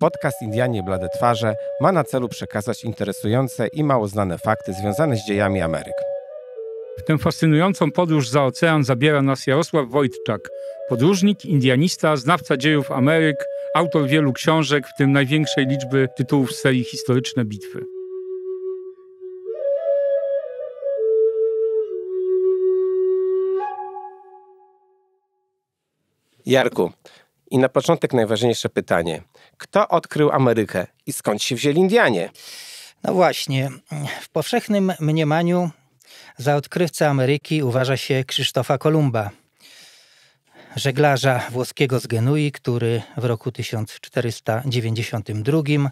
Podcast Indianie Blade Twarze ma na celu przekazać interesujące i mało znane fakty związane z dziejami Ameryk. W tę fascynującą podróż za ocean zabiera nas Jarosław Wojtczak, podróżnik, indianista, znawca dziejów Ameryk, autor wielu książek, w tym największej liczby tytułów z serii Historyczne Bitwy. Jarku, i na początek najważniejsze pytanie. Kto odkrył Amerykę i skąd się wzięli Indianie? No właśnie, w powszechnym mniemaniu za odkrywcę Ameryki uważa się Krzysztofa Kolumba, żeglarza włoskiego z Genui, który w roku 1492,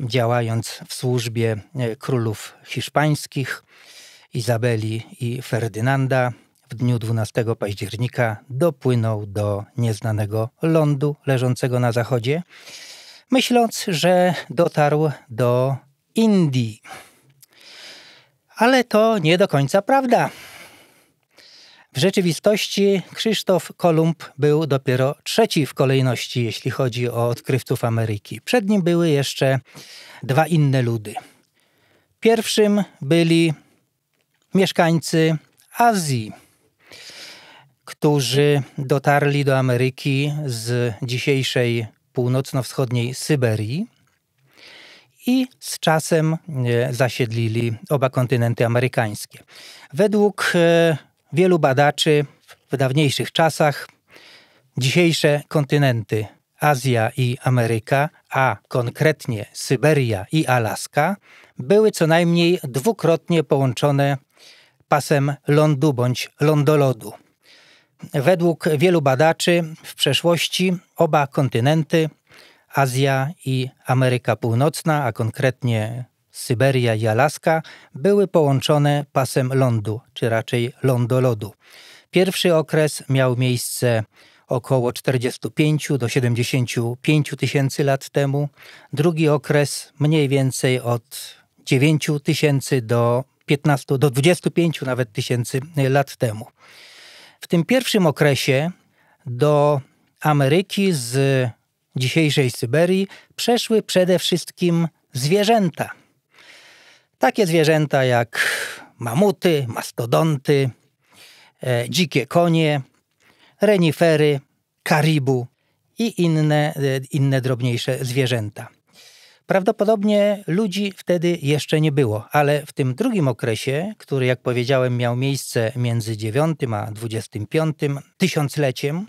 działając w służbie e, królów hiszpańskich, Izabeli i Ferdynanda, w dniu 12 października dopłynął do nieznanego lądu leżącego na zachodzie, myśląc, że dotarł do Indii. Ale to nie do końca prawda. W rzeczywistości Krzysztof Kolumb był dopiero trzeci w kolejności, jeśli chodzi o odkrywców Ameryki. Przed nim były jeszcze dwa inne ludy. Pierwszym byli mieszkańcy Azji, którzy dotarli do Ameryki z dzisiejszej północno-wschodniej Syberii i z czasem e, zasiedlili oba kontynenty amerykańskie. Według e, wielu badaczy w dawniejszych czasach dzisiejsze kontynenty Azja i Ameryka, a konkretnie Syberia i Alaska, były co najmniej dwukrotnie połączone pasem lądu bądź lądolodu. Według wielu badaczy w przeszłości oba kontynenty, Azja i Ameryka Północna, a konkretnie Syberia i Alaska, były połączone pasem lądu, czy raczej lądolodu. Pierwszy okres miał miejsce około 45 do 75 tysięcy lat temu, drugi okres mniej więcej od 9 tysięcy do 15 do 25 nawet tysięcy lat temu. W tym pierwszym okresie do Ameryki z dzisiejszej Syberii przeszły przede wszystkim zwierzęta. Takie zwierzęta jak mamuty, mastodonty, e, dzikie konie, renifery, karibu i inne, e, inne drobniejsze zwierzęta. Prawdopodobnie ludzi wtedy jeszcze nie było, ale w tym drugim okresie, który jak powiedziałem miał miejsce między IX a XXV tysiącleciem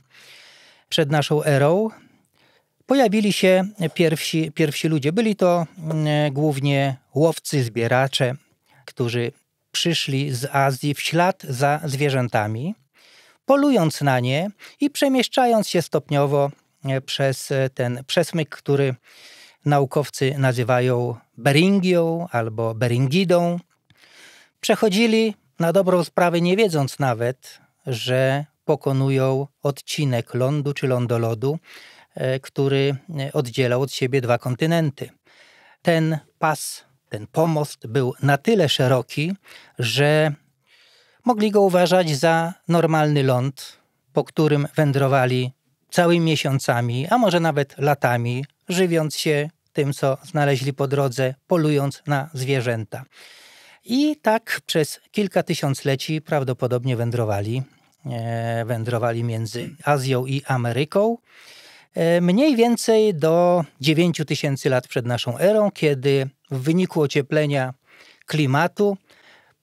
przed naszą erą, pojawili się pierwsi, pierwsi ludzie. Byli to mm, głównie łowcy, zbieracze, którzy przyszli z Azji w ślad za zwierzętami, polując na nie i przemieszczając się stopniowo e, przez e, ten przesmyk, który naukowcy nazywają Beringią albo Beringidą, przechodzili na dobrą sprawę, nie wiedząc nawet, że pokonują odcinek lądu czy lądolodu, e, który oddzielał od siebie dwa kontynenty. Ten pas, ten pomost był na tyle szeroki, że mogli go uważać za normalny ląd, po którym wędrowali całymi miesiącami, a może nawet latami żywiąc się tym, co znaleźli po drodze, polując na zwierzęta. I tak przez kilka tysiącleci prawdopodobnie wędrowali, e, wędrowali między Azją i Ameryką. E, mniej więcej do 9 tysięcy lat przed naszą erą, kiedy w wyniku ocieplenia klimatu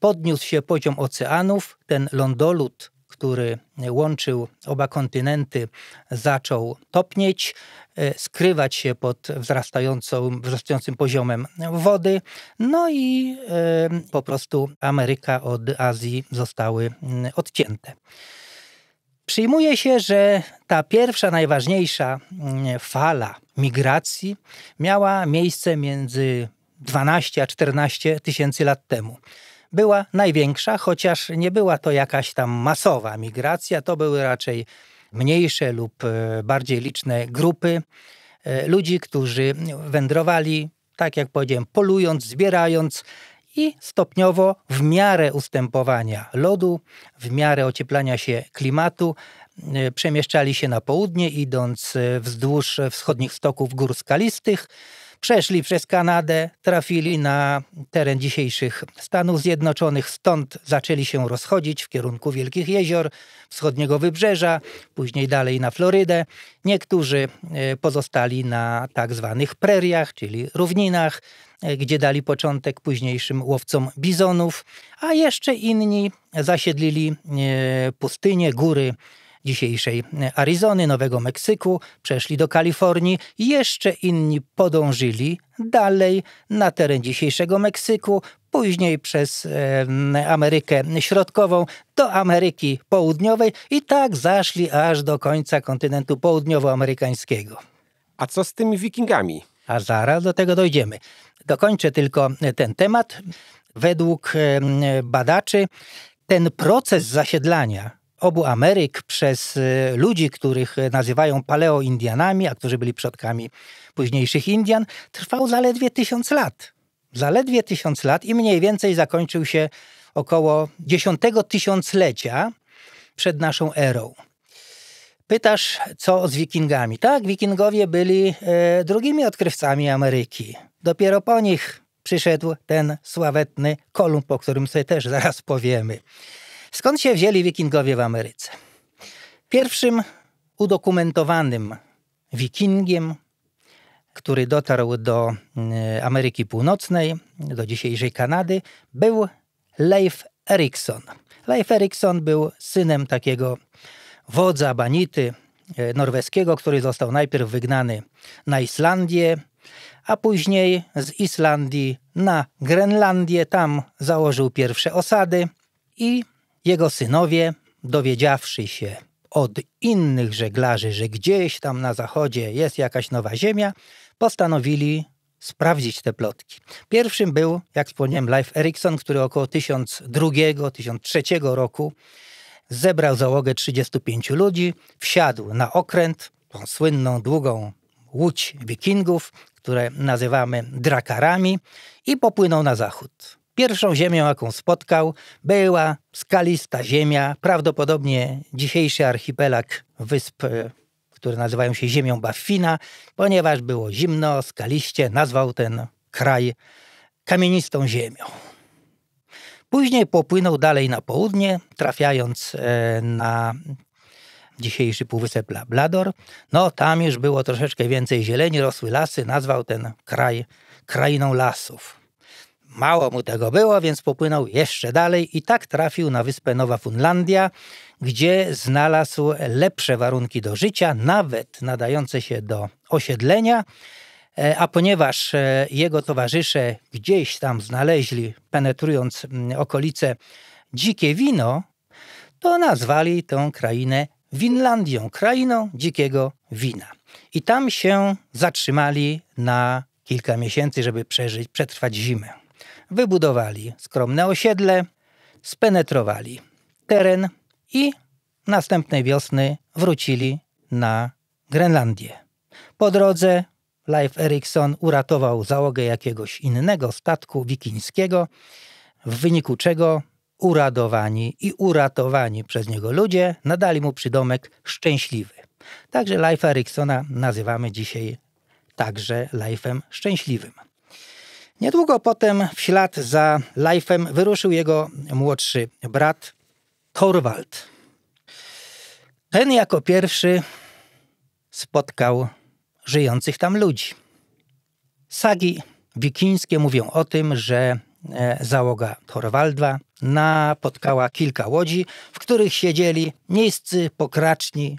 podniósł się poziom oceanów. Ten lądolud, który łączył oba kontynenty, zaczął topnieć. Y, skrywać się pod wzrastającym, wzrastającym poziomem wody. No i y, po prostu Ameryka od Azji zostały y, odcięte. Przyjmuje się, że ta pierwsza, najważniejsza fala migracji miała miejsce między 12 a 14 tysięcy lat temu. Była największa, chociaż nie była to jakaś tam masowa migracja, to były raczej mniejsze lub e, bardziej liczne grupy e, ludzi, którzy wędrowali, tak jak powiedziałem, polując, zbierając i stopniowo w miarę ustępowania lodu, w miarę ocieplania się klimatu, e, przemieszczali się na południe, idąc wzdłuż wschodnich stoków gór skalistych Przeszli przez Kanadę, trafili na teren dzisiejszych Stanów Zjednoczonych, stąd zaczęli się rozchodzić w kierunku Wielkich Jezior, wschodniego wybrzeża, później dalej na Florydę. Niektórzy e, pozostali na tak zwanych preriach, czyli równinach, e, gdzie dali początek późniejszym łowcom bizonów, a jeszcze inni zasiedlili e, pustynie, góry, dzisiejszej Arizony, Nowego Meksyku, przeszli do Kalifornii, jeszcze inni podążyli dalej na teren dzisiejszego Meksyku, później przez e, Amerykę Środkową do Ameryki Południowej i tak zaszli aż do końca kontynentu południowoamerykańskiego. A co z tymi wikingami? A zaraz do tego dojdziemy. Dokończę tylko ten temat. Według badaczy ten proces zasiedlania obu Ameryk przez y, ludzi, których y, nazywają paleoindianami, a którzy byli przodkami późniejszych Indian, trwał zaledwie tysiąc lat. Zaledwie tysiąc lat i mniej więcej zakończył się około dziesiątego tysiąclecia przed naszą erą. Pytasz, co z Wikingami? Tak, Wikingowie byli e, drugimi odkrywcami Ameryki. Dopiero po nich przyszedł ten sławetny Kolumb, o którym sobie też zaraz powiemy. Skąd się wzięli wikingowie w Ameryce? Pierwszym udokumentowanym wikingiem, który dotarł do e, Ameryki Północnej, do dzisiejszej Kanady, był Leif Erikson. Leif Erikson był synem takiego wodza banity e, norweskiego, który został najpierw wygnany na Islandię, a później z Islandii na Grenlandię. Tam założył pierwsze osady i jego synowie, dowiedziawszy się od innych żeglarzy, że gdzieś tam na zachodzie jest jakaś nowa ziemia, postanowili sprawdzić te plotki. Pierwszym był, jak wspomniałem, Life Erikson, który około 1002-1003 roku zebrał załogę 35 ludzi, wsiadł na okręt, tą słynną długą łódź wikingów, które nazywamy drakarami, i popłynął na zachód. Pierwszą ziemią, jaką spotkał, była skalista ziemia, prawdopodobnie dzisiejszy archipelag wysp, e, które nazywają się Ziemią Baffina, ponieważ było zimno, skaliście, nazwał ten kraj kamienistą ziemią. Później popłynął dalej na południe, trafiając e, na dzisiejszy półwysep Lablador. No, tam już było troszeczkę więcej zieleni, rosły lasy, nazwał ten kraj krainą lasów. Mało mu tego było, więc popłynął jeszcze dalej i tak trafił na wyspę Nowa Funlandia, gdzie znalazł lepsze warunki do życia, nawet nadające się do osiedlenia. E, a ponieważ e, jego towarzysze gdzieś tam znaleźli, penetrując mm, okolice, dzikie wino, to nazwali tę krainę Winlandią, krainą dzikiego wina. I tam się zatrzymali na kilka miesięcy, żeby przeżyć, przetrwać zimę wybudowali skromne osiedle, spenetrowali teren i następnej wiosny wrócili na Grenlandię. Po drodze Leif Erikson uratował załogę jakiegoś innego statku wikińskiego, w wyniku czego uradowani i uratowani przez niego ludzie nadali mu przydomek szczęśliwy. Także Leif Eriksona nazywamy dzisiaj także Leifem szczęśliwym. Niedługo potem w ślad za Life'em wyruszył jego młodszy brat Torwald. Ten jako pierwszy spotkał żyjących tam ludzi. Sagi wikińskie mówią o tym, że e, załoga Torwalda napotkała kilka łodzi, w których siedzieli miejscy pokraczni,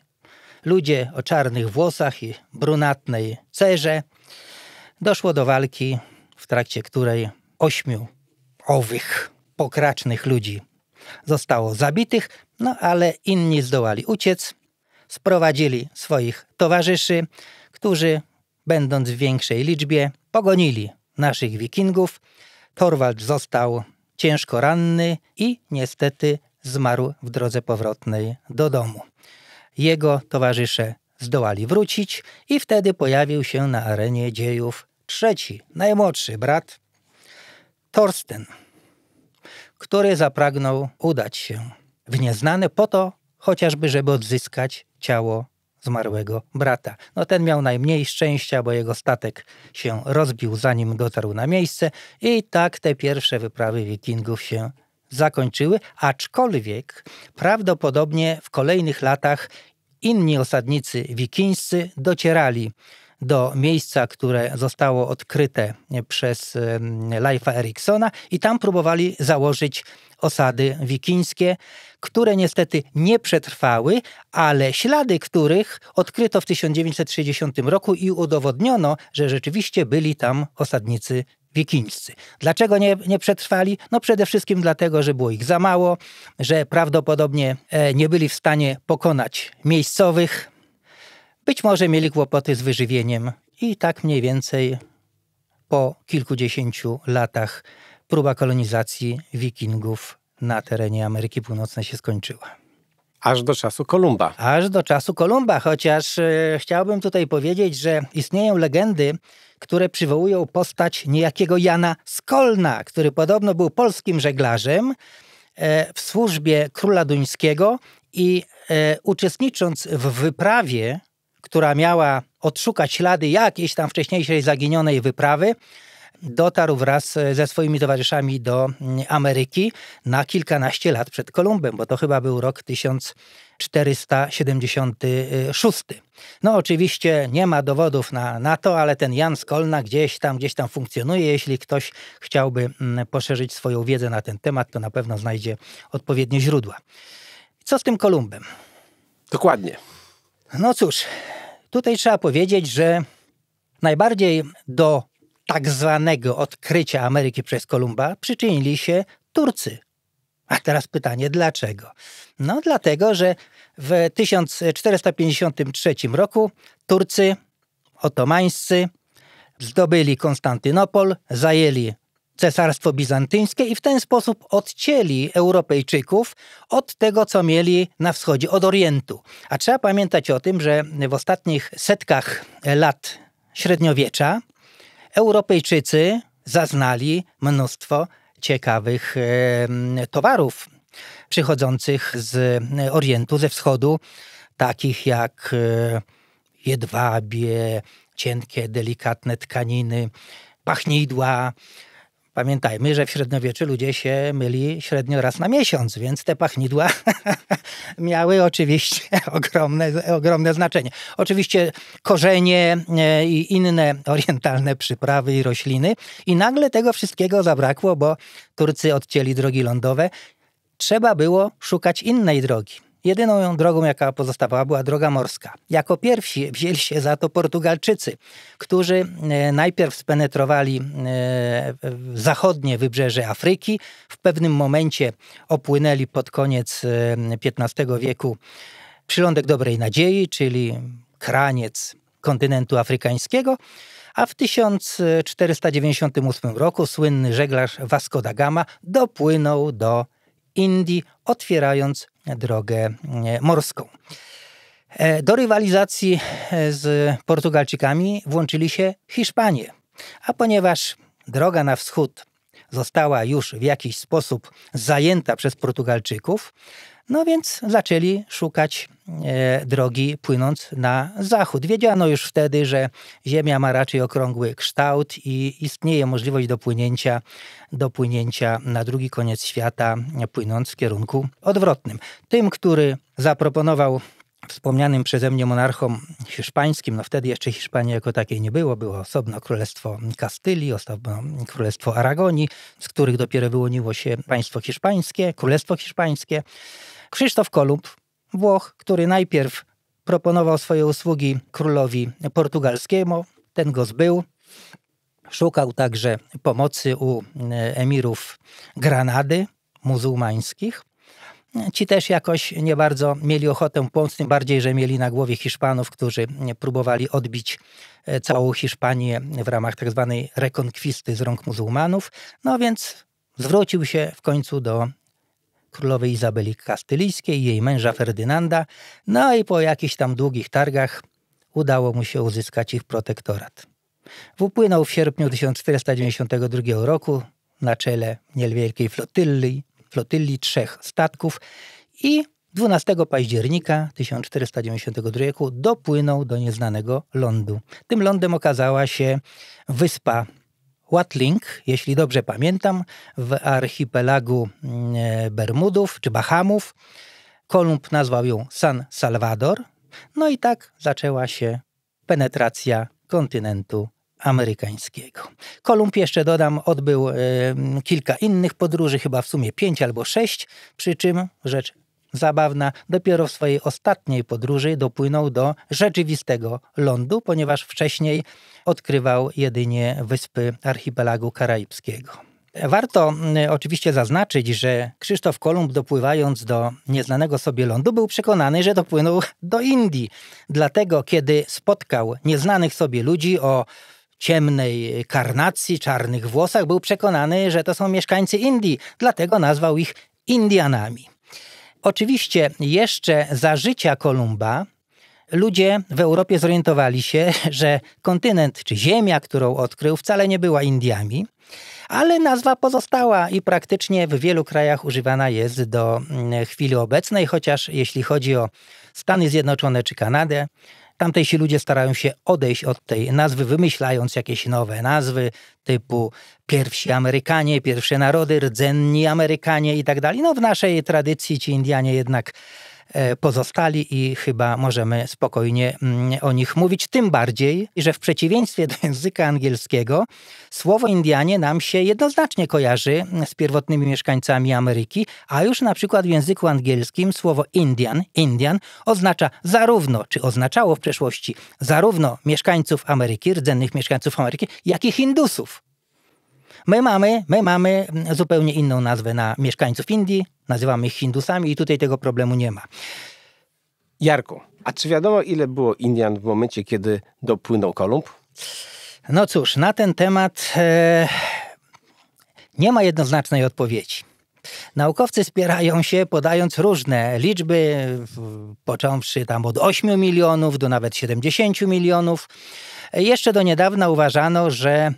ludzie o czarnych włosach i brunatnej cerze. Doszło do walki w trakcie której ośmiu owych pokracznych ludzi zostało zabitych, no ale inni zdołali uciec, sprowadzili swoich towarzyszy, którzy, będąc w większej liczbie, pogonili naszych wikingów. Torwald został ciężko ranny i niestety zmarł w drodze powrotnej do domu. Jego towarzysze zdołali wrócić i wtedy pojawił się na arenie dziejów trzeci, najmłodszy brat, Torsten, który zapragnął udać się w nieznane po to chociażby, żeby odzyskać ciało zmarłego brata. No ten miał najmniej szczęścia, bo jego statek się rozbił zanim dotarł na miejsce i tak te pierwsze wyprawy wikingów się zakończyły, aczkolwiek prawdopodobnie w kolejnych latach inni osadnicy wikińscy docierali do miejsca, które zostało odkryte e, przez e, Leifa Eriksona i tam próbowali założyć osady wikińskie, które niestety nie przetrwały, ale ślady których odkryto w 1960 roku i udowodniono, że rzeczywiście byli tam osadnicy wikińscy. Dlaczego nie, nie przetrwali? No przede wszystkim dlatego, że było ich za mało, że prawdopodobnie e, nie byli w stanie pokonać miejscowych, być może mieli kłopoty z wyżywieniem i tak mniej więcej po kilkudziesięciu latach próba kolonizacji Wikingów na terenie Ameryki Północnej się skończyła. Aż do czasu Kolumba. Aż do czasu Kolumba, chociaż e, chciałbym tutaj powiedzieć, że istnieją legendy, które przywołują postać niejakiego Jana Skolna, który podobno był polskim żeglarzem e, w służbie króla duńskiego i e, uczestnicząc w wyprawie która miała odszukać ślady jakiejś tam wcześniejszej zaginionej wyprawy, dotarł wraz e, ze swoimi towarzyszami do mm, Ameryki na kilkanaście lat przed Kolumbem, bo to chyba był rok 1476. No oczywiście nie ma dowodów na, na to, ale ten Jan z Kolna gdzieś tam, gdzieś tam funkcjonuje. Jeśli ktoś chciałby mm, poszerzyć swoją wiedzę na ten temat, to na pewno znajdzie odpowiednie źródła. Co z tym Kolumbem? Dokładnie. No cóż, Tutaj trzeba powiedzieć, że najbardziej do tak zwanego odkrycia Ameryki przez Kolumba przyczynili się Turcy. A teraz pytanie, dlaczego? No, dlatego, że w 1453 roku Turcy otomańscy zdobyli Konstantynopol, zajęli Cesarstwo Bizantyńskie i w ten sposób odcięli Europejczyków od tego, co mieli na wschodzie, od Orientu. A trzeba pamiętać o tym, że w ostatnich setkach lat średniowiecza Europejczycy zaznali mnóstwo ciekawych e, towarów przychodzących z Orientu, ze Wschodu, takich jak e, jedwabie, cienkie, delikatne tkaniny, pachnidła, Pamiętajmy, że w średniowieczu ludzie się myli średnio raz na miesiąc, więc te pachnidła miały oczywiście ogromne, ogromne znaczenie. Oczywiście korzenie e, i inne orientalne przyprawy i rośliny. I nagle tego wszystkiego zabrakło, bo Turcy odcięli drogi lądowe. Trzeba było szukać innej drogi. Jedyną drogą, jaka pozostawała, była droga morska. Jako pierwsi wzięli się za to Portugalczycy, którzy e, najpierw spenetrowali e, zachodnie wybrzeże Afryki, w pewnym momencie opłynęli pod koniec XV e, wieku przylądek Dobrej Nadziei, czyli kraniec kontynentu afrykańskiego. A w 1498 roku słynny żeglarz Vasco da Gama dopłynął do Indii, otwierając drogę e, morską. E, do rywalizacji e, z Portugalczykami włączyli się Hiszpanie, a ponieważ droga na wschód została już w jakiś sposób zajęta przez Portugalczyków, no więc zaczęli szukać e, drogi płynąc na zachód. Wiedziano już wtedy, że Ziemia ma raczej okrągły kształt i istnieje możliwość dopłynięcia, dopłynięcia na drugi koniec świata, płynąc w kierunku odwrotnym. Tym, który zaproponował wspomnianym przeze mnie monarchom hiszpańskim, no wtedy jeszcze Hiszpanii jako takiej nie było, było osobno Królestwo Kastylii, osobno Królestwo Aragonii, z których dopiero wyłoniło się państwo hiszpańskie, Królestwo Hiszpańskie. Krzysztof Kolumb, Włoch, który najpierw proponował swoje usługi królowi portugalskiemu, ten go zbył. Szukał także pomocy u e, emirów Granady, muzułmańskich. Ci też jakoś nie bardzo mieli ochotę pomóc, tym bardziej, że mieli na głowie Hiszpanów, którzy e, próbowali odbić e, całą Hiszpanię w ramach tzw. Tak rekonkwisty z rąk muzułmanów. No więc zwrócił się w końcu do królowej Izabeli Kastylijskiej i jej męża Ferdynanda, no i po jakichś tam długich targach udało mu się uzyskać ich protektorat. Wypłynął w sierpniu 1492 roku na czele niewielkiej flotylli, flotylli trzech statków i 12 października 1492 roku dopłynął do nieznanego lądu. Tym lądem okazała się wyspa Watling, jeśli dobrze pamiętam, w archipelagu mm, e, Bermudów czy Bahamów. Kolumb nazwał ją San Salvador. No i tak zaczęła się penetracja kontynentu amerykańskiego. Kolumb, jeszcze dodam, odbył y, kilka innych podróży, chyba w sumie pięć albo sześć, przy czym rzecz zabawna, dopiero w swojej ostatniej podróży dopłynął do rzeczywistego lądu, ponieważ wcześniej odkrywał jedynie wyspy archipelagu karaibskiego. Warto mm, oczywiście zaznaczyć, że Krzysztof Kolumb dopływając do nieznanego sobie lądu był przekonany, że dopłynął do Indii. Dlatego kiedy spotkał nieznanych sobie ludzi o ciemnej karnacji, czarnych włosach, był przekonany, że to są mieszkańcy Indii, dlatego nazwał ich Indianami. Oczywiście jeszcze za życia Kolumba ludzie w Europie zorientowali się, że kontynent czy ziemia, którą odkrył, wcale nie była Indiami, ale nazwa pozostała i praktycznie w wielu krajach używana jest do mm, chwili obecnej, chociaż jeśli chodzi o Stany Zjednoczone czy Kanadę, Tamtejsi ludzie starają się odejść od tej nazwy, wymyślając jakieś nowe nazwy typu pierwsi Amerykanie, pierwsze narody, rdzenni Amerykanie i tak dalej. No w naszej tradycji ci Indianie jednak E, pozostali i chyba możemy spokojnie mm, o nich mówić. Tym bardziej, że w przeciwieństwie do języka angielskiego, słowo Indianie nam się jednoznacznie kojarzy mm, z pierwotnymi mieszkańcami Ameryki, a już na przykład w języku angielskim słowo Indian, Indian oznacza zarówno, czy oznaczało w przeszłości, zarówno mieszkańców Ameryki, rdzennych mieszkańców Ameryki, jak i Hindusów. My mamy, my mamy mm, zupełnie inną nazwę na mieszkańców Indii, nazywamy ich Hindusami i tutaj tego problemu nie ma. Jarku, a czy wiadomo, ile było Indian w momencie, kiedy dopłynął Kolumb? No cóż, na ten temat e, nie ma jednoznacznej odpowiedzi. Naukowcy spierają się podając różne liczby, począwszy tam od 8 milionów do nawet 70 milionów. E, jeszcze do niedawna uważano, że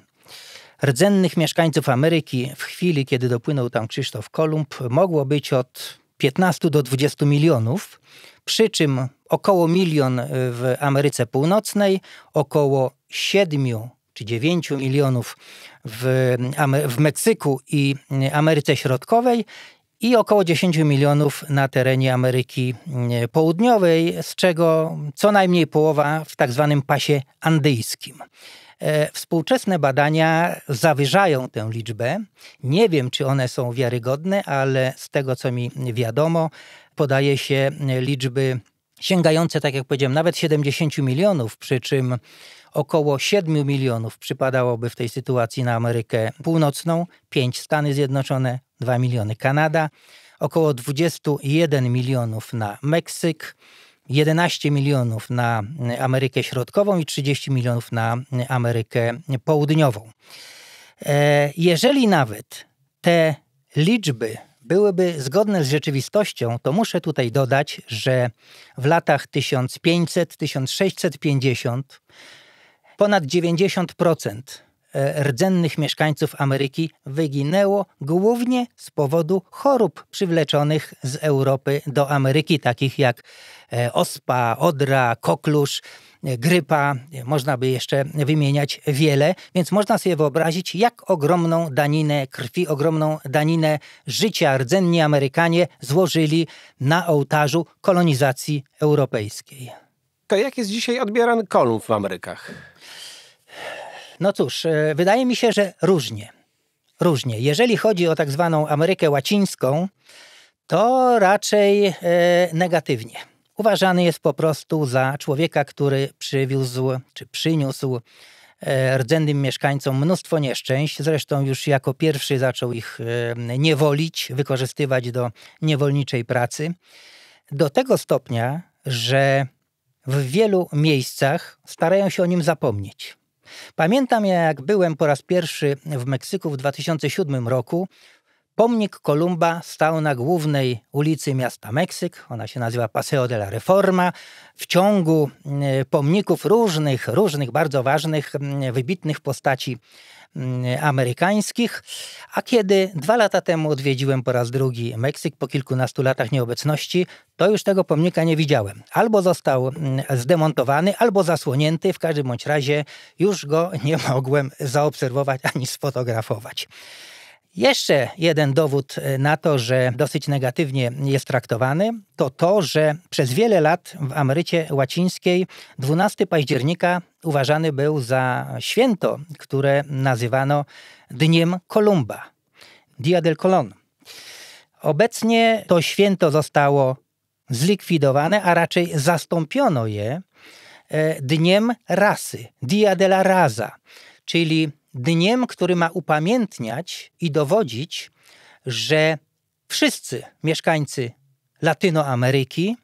rdzennych mieszkańców Ameryki w chwili, kiedy dopłynął tam Krzysztof Kolumb, mogło być od 15 do 20 milionów, przy czym około milion w Ameryce Północnej, około 7 czy 9 milionów w, w Meksyku i Ameryce Środkowej i około 10 milionów na terenie Ameryki e, Południowej, z czego co najmniej połowa w tak zwanym pasie andyjskim. E, współczesne badania zawyżają tę liczbę. Nie wiem, czy one są wiarygodne, ale z tego, co mi wiadomo, podaje się liczby sięgające, tak jak powiedziałem, nawet 70 milionów, przy czym około 7 milionów przypadałoby w tej sytuacji na Amerykę Północną, 5 Stany Zjednoczone, 2 miliony Kanada, około 21 milionów na Meksyk, 11 milionów na Amerykę Środkową i 30 milionów na Amerykę Południową. E, jeżeli nawet te liczby byłyby zgodne z rzeczywistością, to muszę tutaj dodać, że w latach 1500-1650 ponad 90% e, rdzennych mieszkańców Ameryki wyginęło głównie z powodu chorób przywleczonych z Europy do Ameryki, takich jak E, ospa, odra, koklusz, e, grypa, e, można by jeszcze wymieniać wiele, więc można sobie wyobrazić, jak ogromną daninę krwi, ogromną daninę życia rdzenni Amerykanie złożyli na ołtarzu kolonizacji europejskiej. To jak jest dzisiaj odbierany Kolumb w Amerykach? No cóż, wydaje mi się, że różnie. Różnie. Jeżeli chodzi o tak zwaną Amerykę Łacińską, to raczej negatywnie Uważany jest po prostu za człowieka, który przywiózł czy przyniósł e, rdzennym mieszkańcom mnóstwo nieszczęść. Zresztą już jako pierwszy zaczął ich e, niewolić, wykorzystywać do niewolniczej pracy. Do tego stopnia, że w wielu miejscach starają się o nim zapomnieć. Pamiętam, jak byłem po raz pierwszy w Meksyku w 2007 roku, Pomnik Kolumba stał na głównej ulicy miasta Meksyk, ona się nazywa Paseo de la Reforma. W ciągu e, pomników różnych, różnych bardzo ważnych, wybitnych postaci amerykańskich. A kiedy dwa lata temu odwiedziłem po raz drugi Meksyk po kilkunastu latach nieobecności, to już tego pomnika nie widziałem. Albo został zdemontowany, albo zasłonięty. W każdym bądź razie już go nie mogłem zaobserwować ani sfotografować. Jeszcze jeden dowód e, na to, że dosyć negatywnie jest traktowany, to to, że przez wiele lat w Ameryce Łacińskiej 12 października uważany był za święto, które nazywano Dniem Kolumba, Dia del Colon. Obecnie to święto zostało zlikwidowane, a raczej zastąpiono je e, Dniem Rasy, Dia de la Raza, czyli dniem, który ma upamiętniać i dowodzić, że wszyscy mieszkańcy Latynoameryki,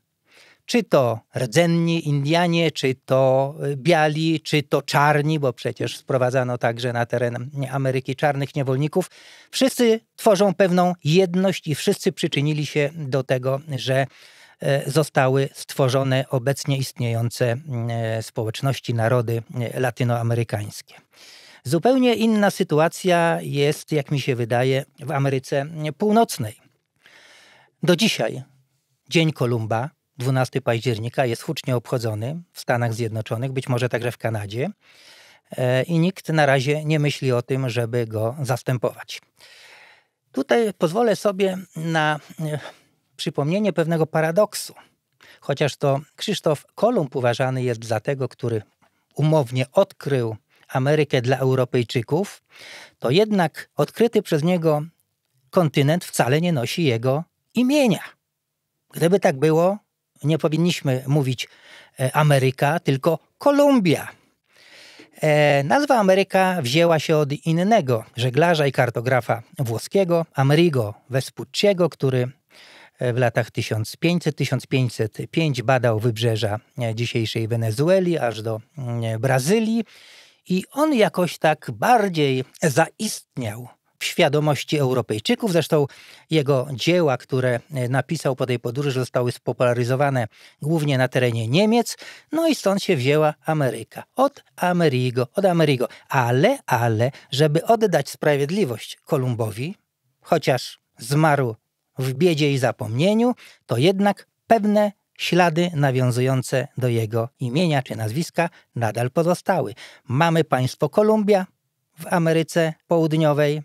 czy to rdzenni Indianie, czy to y, biali, czy to czarni, bo przecież sprowadzano także na teren Ameryki czarnych niewolników, wszyscy tworzą pewną jedność i wszyscy przyczynili się do tego, że y, zostały stworzone obecnie istniejące y, społeczności, narody latynoamerykańskie. Zupełnie inna sytuacja jest, jak mi się wydaje, w Ameryce Północnej. Do dzisiaj Dzień Kolumba, 12 października, jest hucznie obchodzony w Stanach Zjednoczonych, być może także w Kanadzie, e, i nikt na razie nie myśli o tym, żeby go zastępować. Tutaj pozwolę sobie na e, przypomnienie pewnego paradoksu. Chociaż to Krzysztof Kolumb uważany jest za tego, który umownie odkrył Amerykę dla Europejczyków, to jednak odkryty przez niego kontynent wcale nie nosi jego imienia. Gdyby tak było, nie powinniśmy mówić e, Ameryka, tylko Kolumbia. E, nazwa Ameryka wzięła się od innego żeglarza i kartografa włoskiego, Amerigo Vespucciego, który e, w latach 1500-1505 badał wybrzeża e, dzisiejszej Wenezueli aż do mm, Brazylii i on jakoś tak bardziej zaistniał w świadomości Europejczyków. Zresztą jego dzieła, które e, napisał po tej podróży, zostały spopularyzowane głównie na terenie Niemiec. No i stąd się wzięła Ameryka. Od Amerigo, od Amerigo. Ale, ale, żeby oddać sprawiedliwość Kolumbowi, chociaż zmarł w biedzie i zapomnieniu, to jednak pewne Ślady nawiązujące do jego imienia czy nazwiska nadal pozostały. Mamy państwo Kolumbia w Ameryce Południowej,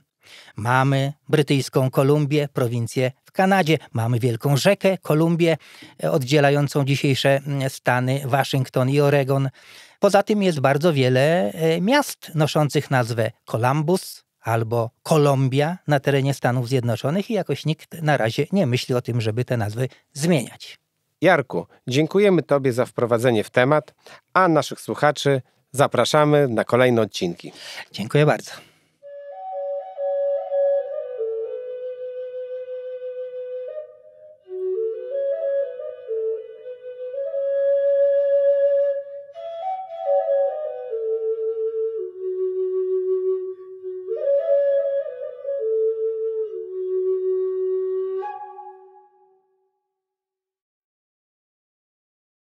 mamy brytyjską Kolumbię, prowincję w Kanadzie, mamy wielką rzekę Kolumbię e, oddzielającą dzisiejsze mm, Stany Waszyngton i Oregon. Poza tym jest bardzo wiele e, miast noszących nazwę Columbus, albo Kolumbia na terenie Stanów Zjednoczonych i jakoś nikt na razie nie myśli o tym, żeby te nazwy zmieniać. Jarku, dziękujemy Tobie za wprowadzenie w temat, a naszych słuchaczy zapraszamy na kolejne odcinki. Dziękuję bardzo.